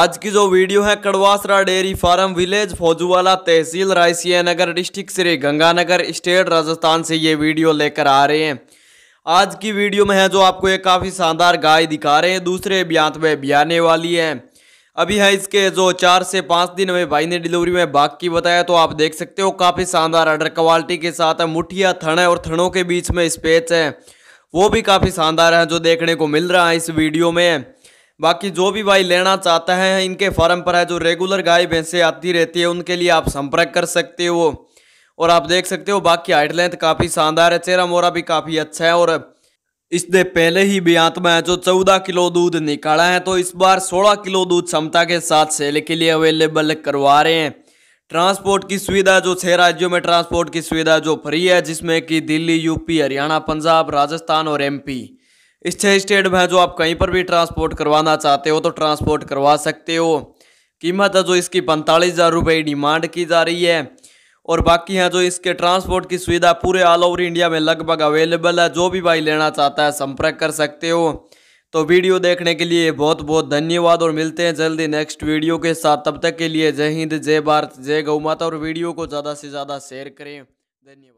आज की जो वीडियो है Kadwasra dairy farm village Faujuwala tehsil Raisiya Nagar district Shri Ganganagar state Rajasthan से ये वीडियो लेकर आ रहे हैं आज की वीडियो में है जो आपको एक काफ़ी शानदार गाय दिखा रहे हैं दूसरे ब्यांत में ब्याने वाली है अभी है इसके जो चार से पाँच दिन में भाई ने डिलीवरी में बाग की बताया तो आप देख सकते हो काफ़ी शानदार अडर क्वालिटी के साथ है मुठिया थण है और थणों के बीच में स्पेस है वो भी काफ़ी शानदार है जो देखने को मिल रहा है इस वीडियो में बाकी जो भी भाई लेना चाहता है इनके फार्म पर है जो रेगुलर गाय भैंसे आती रहती है उनके लिए आप संपर्क कर सकते हो और आप देख सकते हो बाकी हाइट लेंथ काफ़ी शानदार है चेहरा मोरा भी काफ़ी अच्छा है और इसने पहले ही ब्यांत में जो चौदह किलो दूध निकाला है तो इस बार सोलह किलो दूध क्षमता के साथ सेल के लिए अवेलेबल करवा रहे हैं ट्रांसपोर्ट की सुविधा जो छह राज्यों में ट्रांसपोर्ट की सुविधा जो फ्री है जिसमें कि दिल्ली यूपी हरियाणा पंजाब राजस्थान और एमपी इस छः स्टेट में जो आप कहीं पर भी ट्रांसपोर्ट करवाना चाहते हो तो ट्रांसपोर्ट करवा सकते हो कीमत है जो इसकी पैंतालीस हज़ार रुपये डिमांड की जा रही है और बाकी हैं जो इसके ट्रांसपोर्ट की सुविधा पूरे ऑल ओवर इंडिया में लगभग अवेलेबल है जो भी भाई लेना चाहता है संपर्क कर सकते हो तो वीडियो देखने के लिए बहुत बहुत धन्यवाद और मिलते हैं जल्दी नेक्स्ट वीडियो के साथ तब तक के लिए जय हिंद जय भारत जय गौ माता और वीडियो को ज़्यादा से ज़्यादा शेयर करें धन्यवाद